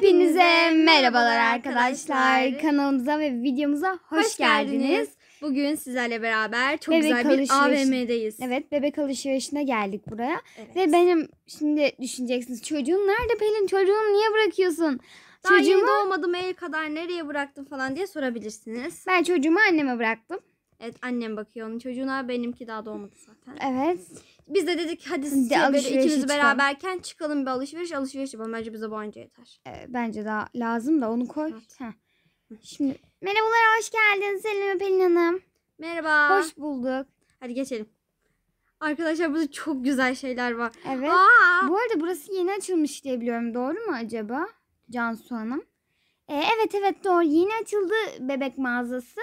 Hepinize merhabalar arkadaşlar. Kanalımıza ve videomuza hoş, geldiniz. Bugün sizlerle beraber çok bebek güzel bir AVM'deyiz. Evet, bebek alışverişine geldik buraya. Evet. Ve benim şimdi düşüneceksiniz çocuğun nerede Pelin? çocuğun niye bırakıyorsun? Daha çocuğumu... yeni doğmadım el kadar nereye bıraktın falan diye sorabilirsiniz. Ben çocuğumu anneme bıraktım. Evet annem bakıyor onun çocuğuna benimki daha doğmadı zaten. Evet. Biz de dedik hadi siz de ikimiz beraberken çıkalım bir alışveriş alışveriş yapalım. Bence bize bu yeter. Ee, bence daha lazım da onu koy. Evet. Şimdi merhabalar hoş geldiniz Selim ve Pelin Hanım. Merhaba. Hoş bulduk. Hadi geçelim. Arkadaşlar burada çok güzel şeyler var. Evet. Aa! Bu arada burası yeni açılmış diye biliyorum. Doğru mu acaba Cansu Hanım? Ee, evet evet doğru. Yeni açıldı bebek mağazası.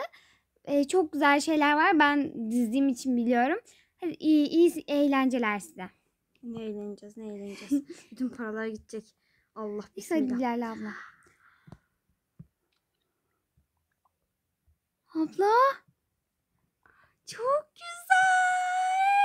Ee, çok güzel şeyler var. Ben dizdiğim için biliyorum. Hadi iyi, iyi eğlenceler size. Ne eğleneceğiz ne eğleneceğiz. Bütün paralar gidecek. Allah bismillah. Hadi ilerle abla. Abla. Çok güzel.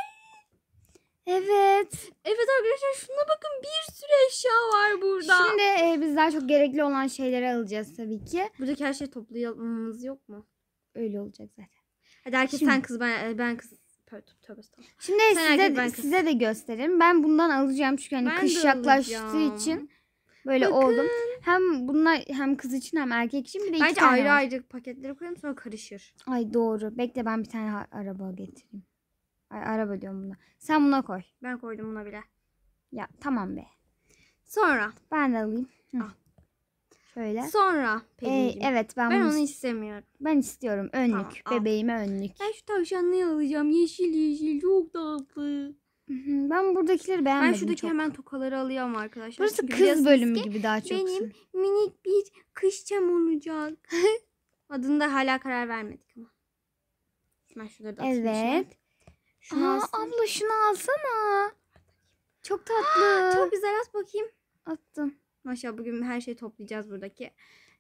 Evet. Evet arkadaşlar şuna bakın bir sürü eşya var burada. Şimdi e, biz daha çok gerekli olan şeyleri alacağız tabii ki. Buradaki her şeyi toplayalımız yok mu? Öyle olacak zaten. Hadi herkes Şimdi. sen kız ben, e, ben kız Pardon tövbe Şimdi Sen size, erkek, size de gösterelim. Ben bundan alacağım çünkü hani Ben kış yaklaştığı için böyle Bakın. oldum. Hem bunlar hem kız için hem erkek için bir de iki Bence tane ayrı var. ayrı paketlere koyalım sonra karışır. Ay doğru. Bekle ben bir tane araba getireyim. Ay araba diyorum buna. Sen buna koy. Ben koydum buna bile. Ya tamam be. Sonra Ben de alayım. Al. Şöyle. Sonra e, Pelin'cim. Ee, evet ben, ben onu istemiyorum. Ben istiyorum önlük. Tamam, al. Bebeğime önlük. Ben şu tavşanlığı alacağım. Yeşil yeşil çok tatlı. Ben buradakileri beğenmedim Ben şuradaki çok. hemen tokaları alıyorum arkadaşlar. Burası Çünkü kız bölümü gibi daha çok. Benim minik bir kışçam olacak. Adını da hala karar vermedik ama. Ben şurada da Evet. Şunu Aa, abla şunu alsana. Çok tatlı. Çok güzel at bakayım. Attım. Maşallah bugün her şeyi toplayacağız buradaki.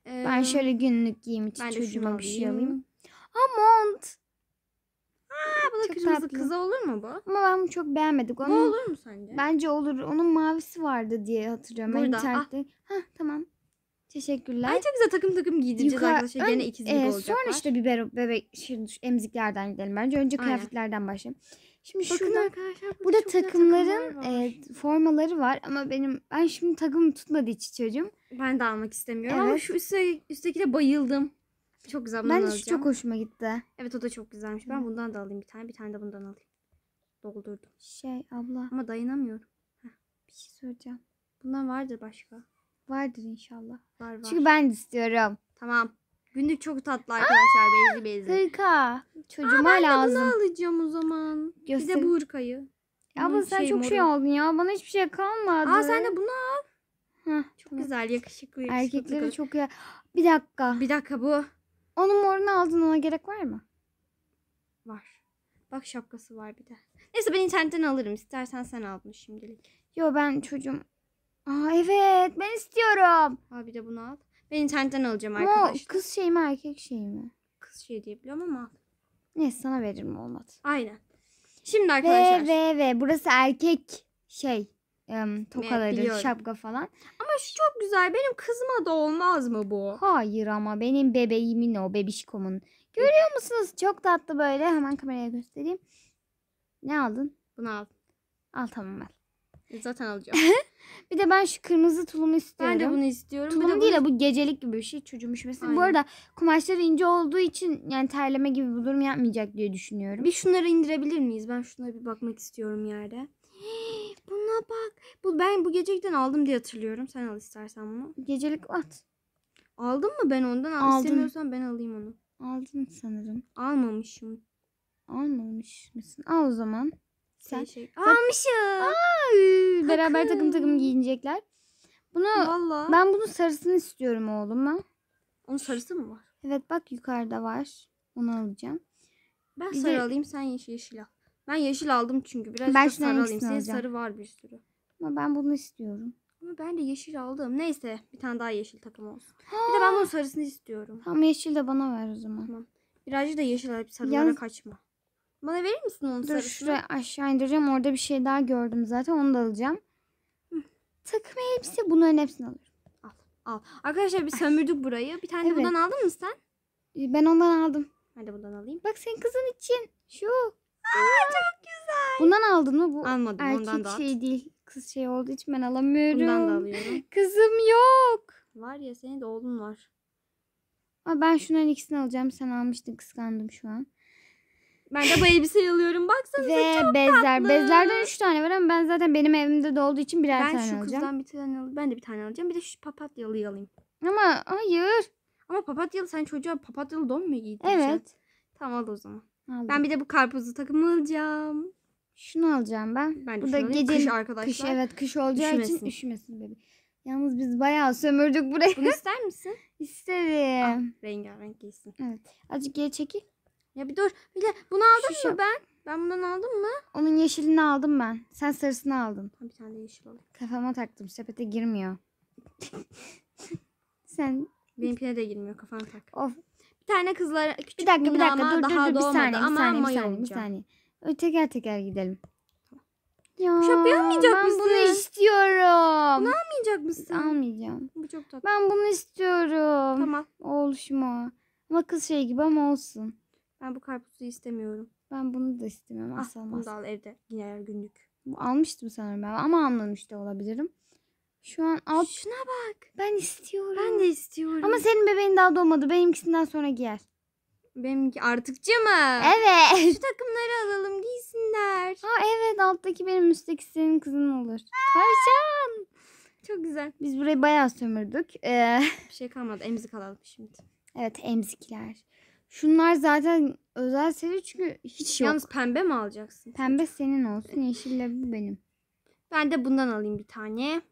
Ee, ben şöyle günlük giyim için ben çocuğuma bir şey alayım. Aa mont. Aa bu da çok kırmızı tatlı. kıza olur mu bu? Ama ben bunu çok beğenmedik. Onun, bu olur mu sence? Bence olur. Onun mavisi vardı diye hatırlıyorum. Burada. Ben ah. internette. Ah. Heh, tamam. Teşekkürler. ayrıca bize takım takım giydireceğiz arkadaşlar. Ön, Gene ikizlik e, olacak. Sonra işte biber bebek şey, emziklerden gidelim bence. Önce kıyafetlerden başlayalım. Şimdi Bakın şurada arkadaşlar burada, burada takımların e, formaları var ama benim ben şimdi takım tutmadı hiç çocuğum. Ben de almak istemiyorum evet. ama şu üstte, üsttekine bayıldım. Çok güzel bundan Ben alacağım. çok hoşuma gitti. Evet o da çok güzelmiş. Ben bundan da alayım bir tane. Bir tane de bundan alayım. Doldurdum. Şey abla. Ama dayanamıyorum. Heh. Bir şey soracağım Bundan vardır başka. Vardır inşallah. Var var. Çünkü ben istiyorum. Tamam. Günlük çok tatlı arkadaşlar. Bezi bezi. Hırka. Çocuğuma Aa, ben lazım. Ben de bunu alacağım o zaman. Göster. Bir de bu hırkayı. Ya ama sen şey çok moru. şey aldın ya. Bana hiçbir şey kalmadı. Aa sen de bunu al. Heh, çok evet. güzel yakışıklı. Erkekleri çok ya. Bir dakika. Bir dakika bu. Onun morunu aldın ona gerek var mı? Var. Bak şapkası var bir de. Neyse ben internetten alırım. İstersen sen al bunu şimdilik. Yo ben çocuğum Aa evet ben istiyorum. Abi bir de bunu al. Ben internetten alacağım Ama arkadaşlar. kız şey mi erkek şey mi? Kız şey diyebiliyorum ama. ne Neyse sana veririm olmadı. Aynen. Şimdi arkadaşlar. Ve ve ve burası erkek şey em, tokaları biliyorum. şapka falan. Ama şu çok güzel. Benim kızıma da olmaz mı bu? Hayır ama benim bebeğimin o bebişkomun. Görüyor musunuz? Çok tatlı böyle. Hemen kameraya göstereyim. Ne aldın? Bunu aldım Al tamam ver. Zaten alacağım. bir de ben şu kırmızı tulumu istiyorum. Ben de bunu istiyorum. Tulum bir de değil bunu... bu gecelik gibi bir şey çocuğum üşümesin. Aynen. Bu arada kumaşları ince olduğu için yani terleme gibi bir durum yapmayacak diye düşünüyorum. Bir şunları indirebilir miyiz? Ben şunlara bir bakmak istiyorum yerde. buna bak. Bu, ben bu gecelikten aldım diye hatırlıyorum. Sen al istersen bunu. Gecelik at. Aldın mı ben ondan? Al, Aldım. İstemiyorsan ben alayım onu. Aldın sanırım. Almamışım. Almamış mısın? Al o zaman. Sen. Teşekkür. Almışım. Aa, beraber takım takım giyinecekler. Bunu Vallahi. ben bunun sarısını istiyorum oğluma. Onun sarısı mı var? Evet bak yukarıda var. Onu alacağım. Ben bir sarı alayım sen yeşil yeşil al. Ben yeşil aldım çünkü biraz ben da sarı alayım. Senin alacağım. sarı var bir sürü. Ama ben bunu istiyorum. Ama ben de yeşil aldım. Neyse bir tane daha yeşil takım olsun. Ha. Bir de ben bunun sarısını istiyorum. Tamam yeşil de bana ver o zaman. Tamam. Birazcık da yeşil alıp sarılara Yalnız... kaçma. Bana verir misin onu Dur sarısını? şuraya aşağı indireceğim. Orada bir şey daha gördüm zaten. Onu da alacağım. Hı. Takım elbise bunların hepsini alırım. Al. Al. Arkadaşlar biz sömürdük burayı. Bir tane evet. bundan aldın mı sen? Ee, ben ondan aldım. Hadi bundan alayım. Bak senin kızın için. Şu. Aa, Aa. çok güzel. Bundan aldın mı? Bu Almadım. Erkek ondan da şey değil. Kız şey olduğu için ben alamıyorum. Bundan da alıyorum. Kızım yok. Var ya senin de oğlun var. Ama ben şunların ikisini alacağım. Sen almıştın kıskandım şu an. Ben de bu elbiseyi alıyorum. Baksanıza Ve çok bezler. tatlı. Bezlerden 3 tane var ama ben zaten benim evimde de olduğu için birer ben tane alacağım. Ben şu kızdan bir tane alacağım. Ben de bir tane alacağım. Bir de şu papatyalı alayım. Ama hayır. Ama papatyalı sen çocuğa papatyalı don mu giydin? Evet. Tamam al o zaman. Aldım. Ben bir de bu karpuzlu takımı alacağım. Şunu alacağım ben. ben bu da gece kış arkadaşlar. Kış evet kış olacağı üşümesin. için üşümesin bebi. Yalnız biz bayağı sömürdük burayı. Bunu ister misin? İsterim. Ah, rengarenk giysin. Evet. Azıcık geri çekil. Ya bir dur. Bir de bunu aldım Şu mı şey- ben? Ben bundan aldım mı? Onun yeşilini aldım ben. Sen sarısını aldın. bir tane yeşil al Kafama taktım. Sepete girmiyor. Sen Benimkine de girmiyor kafana tak. of. Bir tane kızlar küçük Bir dakika bir dakika. ama Dur dur dur. Bir saniye. Bir saniye. Bir saniye. Bir saniye. Öyle teker teker gidelim. Ya, şapkayı almayacak ben bunu istiyorum. Bunu Almayacak mısın? Almayacağım. Bu çok tatlı. Ben bunu istiyorum. Tamam. Oluşma. Ama kız şey gibi ama olsun. Ben bu karpuzu istemiyorum. Ben bunu da istemiyorum. Ah, Asla bunu da al evde. Gider günlük. Bu almıştım sanırım ben ama almamış da olabilirim. Şu an al. Şuna bak. Ben istiyorum. Ben de istiyorum. Ama senin bebeğin daha doğmadı. Benimkisinden sonra giyer. Benimki artıkçı mı? Evet. Şu takımları alalım giysinler. Ha evet alttaki benim üstteki senin kızın olur. Tavşan. Çok güzel. Biz burayı bayağı sömürdük. Ee, Bir şey kalmadı. Emzik alalım şimdi. evet emzikler. Şunlar zaten özel seri çünkü hiç yok. Yalnız pembe mi alacaksın? Pembe senin olsun. Yeşille bu benim. Ben de bundan alayım bir tane.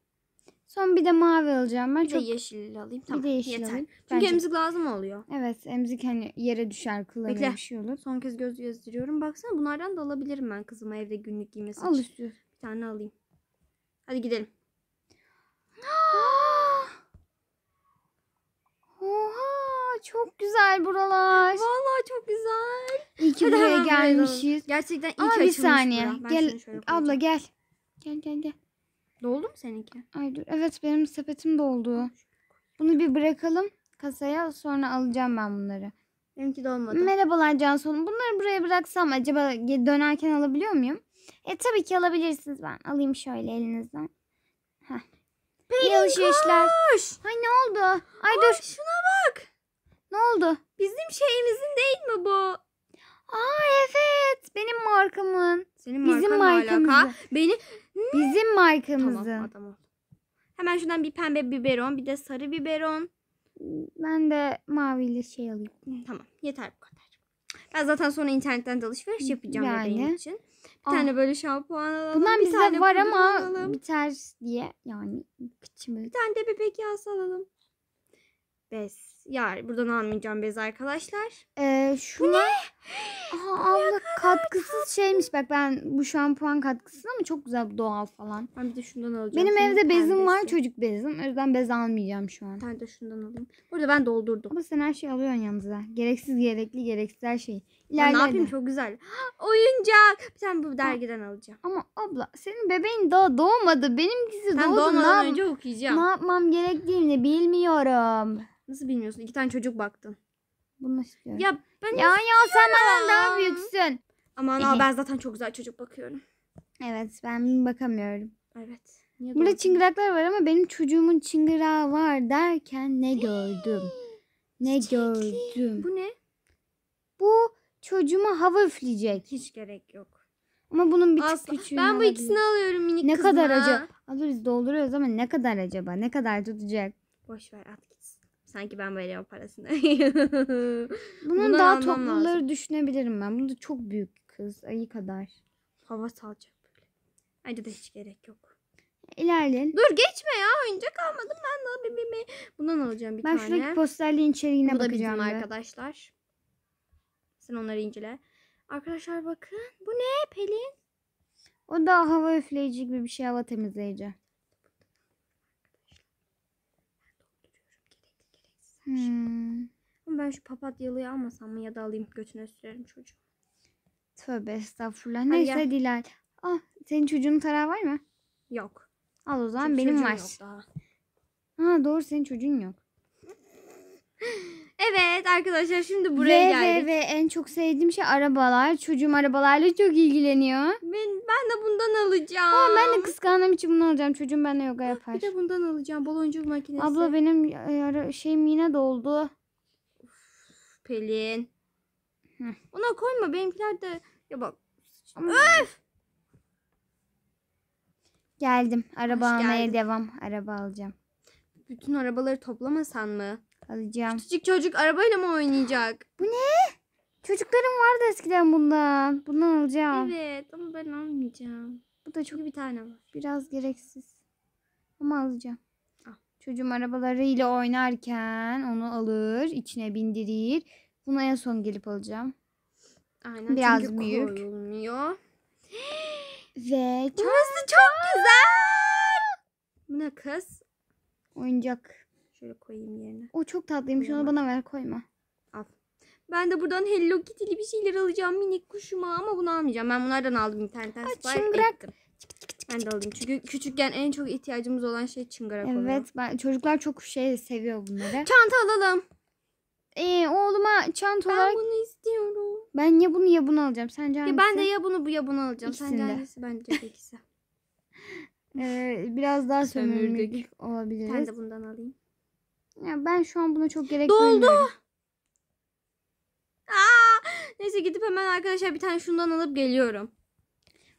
Son bir de mavi alacağım ben. Bir Çok... de yeşil alayım. Tamam, bir de yeşil yeter. alayım. Çünkü Bence... emzik lazım oluyor. Evet emzik hani yere düşer kıllarına bir şey olur. Son kez göz gezdiriyorum. Baksana bunlardan da alabilirim ben kızıma evde günlük giymesi Al için. istiyorsun. Bir tane alayım. Hadi gidelim. Oha çok güzel buralar. Vallahi çok güzel. İyi ki buraya gelmişiz. Gerçekten iyi ki Ama bir saniye. Gel abla gel. Gel gel gel. Doldu mu seninki? Ay dur. Evet benim sepetim doldu. Bunu bir bırakalım kasaya sonra alacağım ben bunları. Benimki dolmadı. Merhabalar Cansu Hanım. Bunları buraya bıraksam acaba dönerken alabiliyor muyum? E tabii ki alabilirsiniz ben. Alayım şöyle elinizden. Heh. İyi alışverişler. Koş. Ay ne oldu? Ay dur. Şuna bak. Ne oldu? Bizim şeyimizin değil mi bu? Aa evet. Benim markamın. Senin Bizim markamızın. alaka? Beni Bizim markamızın. Tamam adam Hemen şuradan bir pembe biberon bir de sarı biberon. Ben de mavili şey alayım. Tamam yeter bu kadar. Ben zaten sonra internetten de alışveriş yapacağım yani. bebeğim için. Bir Aa. Ah. tane böyle şampuan alalım. Bundan bir, bir tane var ama alalım. biter diye yani kıçımı. Bir tane de bebek yağısı alalım. Bes. Yar buradan almayacağım bez arkadaşlar. Ee, şuna... Bu ne? Aha, abla katkısız şeymiş. Bak ben bu şampuan katkısız ama çok güzel doğal falan. Ben bir de şundan alacağım. Benim Senin evde bezim pembesi. var çocuk bezim. O yüzden bez almayacağım şu an. Ben de şundan alayım. Burada ben doldurdum. Ama sen her şeyi alıyorsun yanınıza. Gereksiz gerekli gereksiz her şeyi. İleride ne yapayım çok güzel. Oyuncak. Bir tane bu dergiden alacağım. Ama abla senin bebeğin daha doğmadı. Benimkisi doğdu. Ben doğmadan önce okuyacağım. Ne yapmam gerektiğini bilmiyorum. Nasıl bilmiyorsun? istiyorsun? İki tane çocuk baktın. Bunu istiyorum. Ya ben ya, ya sen benden daha büyüksün. Aman ha ben zaten çok güzel çocuk bakıyorum. Evet ben bakamıyorum. Evet. Niye Burada doğru? çıngıraklar var ama benim çocuğumun çıngırağı var derken ne gördüm? ne gördüm? Bu ne? Bu çocuğuma hava üfleyecek. Hiç gerek yok. Ama bunun bir tık küçüğünü Ben bu alabilirim. ikisini alıyorum minik Ne kızına. kadar acaba? Abla biz dolduruyoruz ama ne kadar acaba? Ne kadar tutacak? Boş ver at Sanki ben veriyorum parasını. Bunun daha topluları lazım. düşünebilirim ben. Bunu da çok büyük kız. Ayı kadar. Hava salacak böyle. Ayrıca de hiç gerek yok. İlerleyin. Dur geçme ya. Oyuncak almadım ben daha bir, bir, bir. Bundan alacağım bir ben tane. Ben şuradaki posterliğin içeriğine Bu bakacağım. Bu da bizim be. arkadaşlar. Sen onları incele. Arkadaşlar bakın. Bu ne Pelin? O da hava üfleyici gibi bir şey hava temizleyici. Hmm. Ben şu papatyalıyı almasam mı ya da alayım götüne sürerim çocuğu. Tövbe estağfurullah. Hadi Neyse Dilal. Ah senin çocuğun tarağı var mı? Yok. Al o zaman Çünkü benim var. Yok daha. Ha doğru senin çocuğun yok. Evet arkadaşlar şimdi buraya ve, geldik. Ve, ve en çok sevdiğim şey arabalar. Çocuğum arabalarla çok ilgileniyor. Ben, ben de bundan alacağım. Aa, ben de kıskandığım için bunu alacağım. Çocuğum benimle yoga yapar. Bir de bundan alacağım. Baloncuk makinesi. Abla benim e, ara, şeyim yine doldu. Uf, Pelin. Hı. Ona koyma benimkiler de. Ya bak. Öf! Geldim. Araba Hoş almaya geldin. devam. Araba alacağım. Bütün arabaları toplamasan mı? Alacağım. Küçücük çocuk arabayla mı oynayacak? Bu ne? Çocuklarım vardı eskiden bundan. Bundan alacağım. Evet ama ben almayacağım. Bu da çok bir tane var. Biraz gereksiz. Ama alacağım. Al. Çocuğum arabalarıyla oynarken onu alır, içine bindirir. Buna en son gelip alacağım. Aynen Biraz çünkü büyük. koyulmuyor. Ve çok... çok güzel. Bu ne kız? Oyuncak. Şöyle koyayım yerine. O çok tatlıymış. Onu bana ver koyma. Al. Ben de buradan Hello Kitty'li bir şeyler alacağım minik kuşuma ama bunu almayacağım. Ben bunlardan aldım internetten Aa, çıngırak. Çık, çık, çık, ben de aldım. Çünkü küçükken en çok ihtiyacımız olan şey çıngırak evet, oluyor. Evet. Ben, çocuklar çok şey seviyor bunları. Çanta alalım. Ee, oğluma çanta ben olarak... Ben bunu istiyorum. Ben ya bunu ya bunu alacağım. Sence hangisi? Ya ben de ya bunu bu ya bunu alacağım. İkisinde. Sence hangisi? Bence ikisi. ee, biraz daha sömürgek olabiliriz. Ben de bundan alayım. Ya ben şu an buna çok gerek Doldu. duymuyorum. Aa, neyse gidip hemen arkadaşlar bir tane şundan alıp geliyorum.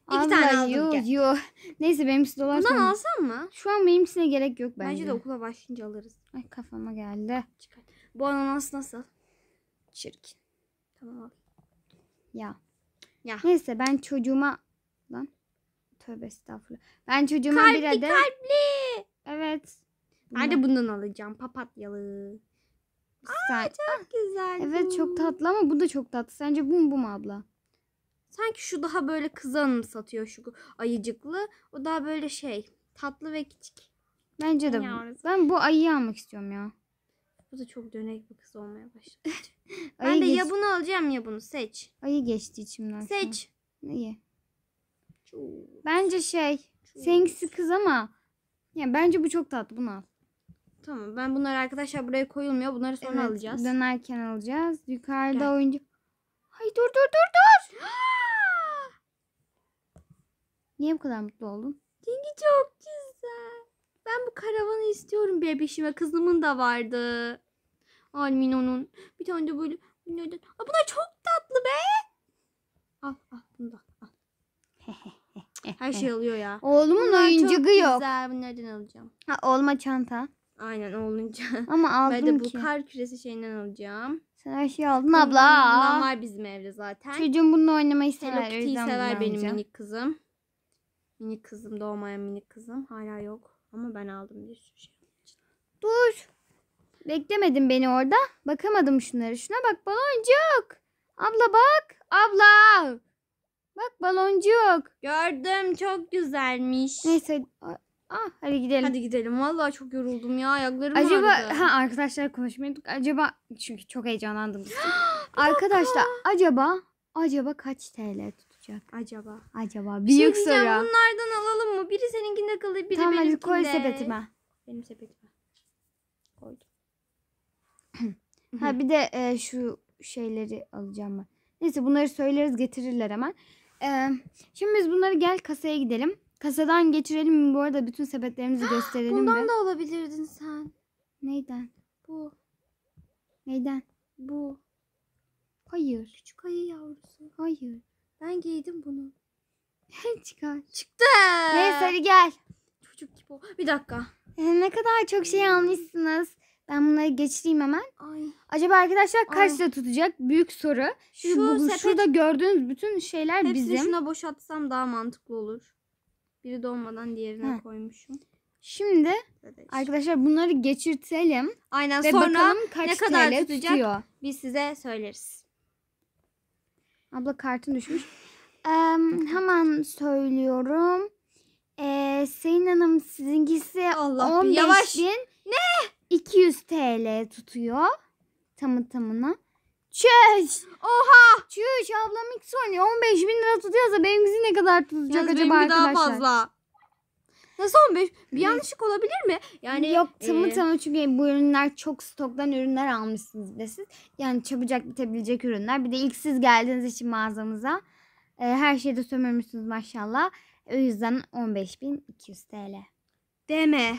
İki Allah, tane aldım. Yo, gel. yo. Neyse benimkisi dolar. Bundan sonra- alsam mı? Şu an benimkisine gerek yok bence. Bence de okula başlayınca alırız. Ay kafama geldi. Çıkar. Bu ananas nasıl? Çirkin. Tamam al. Ya. Ya. Neyse ben çocuğuma lan tövbe estağfurullah. Ben çocuğuma bir Kalpli kalpli. evet ben de bundan alacağım. Papatyalı. Aa, Sen... çok güzel. Evet çok tatlı ama bu da çok tatlı. Sence bu mu bu mu abla? Sanki şu daha böyle kızanım satıyor şu ayıcıklı. O daha böyle şey tatlı ve küçük. Bence de bu. Ben bu ayıyı almak istiyorum ya. Bu da çok dönek bir kız olmaya başladı. ben ayı de geç... ya bunu alacağım ya bunu seç. Ayı geçti içimden. Seç. İyi. Çok... Bence şey çok... seninkisi kız ama yani bence bu çok tatlı bunu al. Tamam ben bunları arkadaşlar buraya koyulmuyor. Bunları sonra evet, alacağız. Dönerken alacağız. Yukarıda Gel. oyuncu. Hay dur dur dur dur. Niye bu kadar mutlu oldun? Çünkü çok güzel. Ben bu karavanı istiyorum bebişime. Kızımın da vardı. Almino'nun. Bir tane de böyle. Aa, bunlar çok tatlı be. Al al bunu da al. Her şey alıyor ya. Oğlumun bunlar oyuncuğu yok. Güzel. Bunlardan alacağım. Ha, oğluma çanta. Aynen olunca. Ama aldım ki. ben de bu ki. kar küresi şeyinden alacağım. Sen her şeyi aldın abla. Bundan var bizim evde zaten. Çocuğum bununla oynamayı sever. Hello Kitty'yi sever benim alacağım. minik kızım. Minik kızım doğmayan minik kızım. Hala yok. Ama ben aldım bir sürü şey. Dur. Beklemedin beni orada. Bakamadım şunları. Şuna bak baloncuk. Abla bak. Abla. Bak baloncuk. Gördüm çok güzelmiş. Neyse Ah hadi gidelim. Hadi gidelim. Vallahi çok yoruldum ya. Ayaklarım Acaba ağrıdı. ha arkadaşlar konuşmuyorduk. Acaba çünkü çok heyecanlandım. arkadaşlar acaba acaba kaç TL tutacak? Acaba. Acaba büyük şey soru. bunlardan alalım mı? Biri seninkinde kalır, biri tamam, benimkinde. Tamam hadi koy sepetime. Benim sepetime. Koydum. ha bir de e, şu şeyleri alacağım ben. Neyse bunları söyleriz getirirler hemen. E, şimdi biz bunları gel kasaya gidelim. Kasadan geçirelim mi? Bu arada bütün sepetlerimizi gösterelim Bundan mi? da olabilirdin sen. Neyden? Bu. Neyden? Bu. Hayır. Küçük ayı yavrusu. Hayır. Ben giydim bunu. Çıkar. Çıktı. Neyse hadi gel. Çocuk gibi o. Bir dakika. Ee, ne kadar çok şey hmm. almışsınız. Ben bunları geçireyim hemen. Ay. Acaba arkadaşlar kaçta Ay. tutacak? Büyük soru. Şu, Şu bu, sepet... Şurada gördüğünüz bütün şeyler Hepsini bizim. Hepsini şuna boşaltsam daha mantıklı olur. Biri dolmadan diğerine Hı. koymuşum. Şimdi evet. arkadaşlar bunları geçirtelim. Aynen ve sonra kaç ne kadar TL tutacak tutuyor. biz size söyleriz. Abla kartın düşmüş. Ee, hemen söylüyorum. Ee, Sayın Hanım sizinkisi Allah 15 yavaş. bin ne? 200 TL tutuyor. Tamı tamına. Çüş. Oha. Çüş ablam ilk soruyor. 15 bin lira tutuyorsa benimkisi ne kadar tutacak Yalnız acaba arkadaşlar? daha fazla. Nasıl 15? Bir yanlışlık olabilir mi? Yani Yok tamı e... tamı çünkü bu ürünler çok stoktan ürünler almışsınız de siz. Yani çabucak bitebilecek ürünler. Bir de ilk siz geldiğiniz için mağazamıza e, her de sömürmüşsünüz maşallah. O yüzden 15.200 TL. Deme.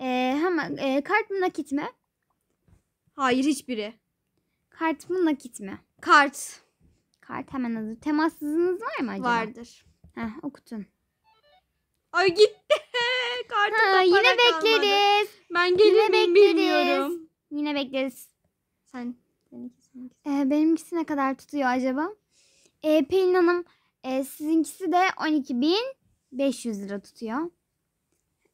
E, hemen e, kart mı nakit mi? Hayır hiçbiri. Kart mı nakit mi? Kart. Kart hemen hazır. Temassızınız var mı acaba? Vardır. Heh, okutun. Ay gitti. Kartı ha, yine bekleriz. Kalmadı. Ben gelirim yine bekleriz. bilmiyorum. Yine bekleriz. Sen ee, benimkisi ne kadar tutuyor acaba? Ee, Pelin Hanım e, sizinkisi de 12.500 lira tutuyor.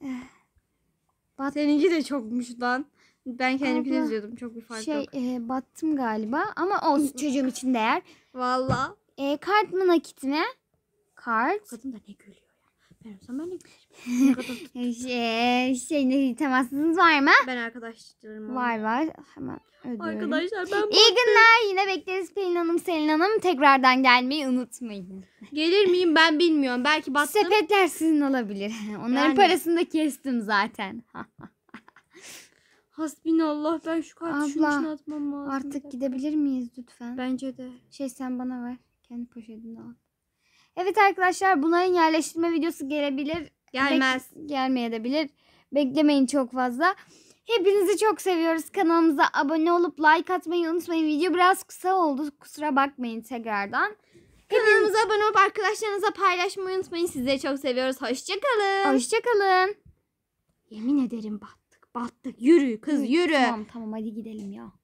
Ee, Seninki de çokmuş lan. Ben kendimkini Abla, izliyordum. Çok bir fark şey, yok. Şey e, battım galiba ama olsun çocuğum için değer. Valla. E, e kart mı nakit mi? Kart. Kadın da ne gülüyor ya. Ben olsam ben de gülerim. şey, şey ne temasınız var mı? Ben arkadaşlarım var. Var Hemen ödüyorum. Arkadaşlar ben baktım. İyi günler. Yine bekleriz Pelin Hanım, Selin Hanım. Tekrardan gelmeyi unutmayın. Gelir miyim ben bilmiyorum. Belki battım. Sepetler sizin olabilir. Onların yani. parasını da kestim zaten. Hasbinallah ben şu kartı Abla, şunun içine atmam lazım. Artık gidebilir miyiz lütfen? Bence de. Şey sen bana ver. Kendi poşetinde al. Evet arkadaşlar bunların yerleştirme videosu gelebilir. Gelmez. Bek gelmeyebilir. Beklemeyin çok fazla. Hepinizi çok seviyoruz. Kanalımıza abone olup like atmayı unutmayın. Video biraz kısa oldu. Kusura bakmayın tekrardan. Kanalımıza abone olup arkadaşlarınıza paylaşmayı unutmayın. Sizleri çok seviyoruz. Hoşçakalın. Hoşçakalın. Yemin ederim bak. Battık. Yürü kız yürü. Tamam tamam hadi gidelim ya.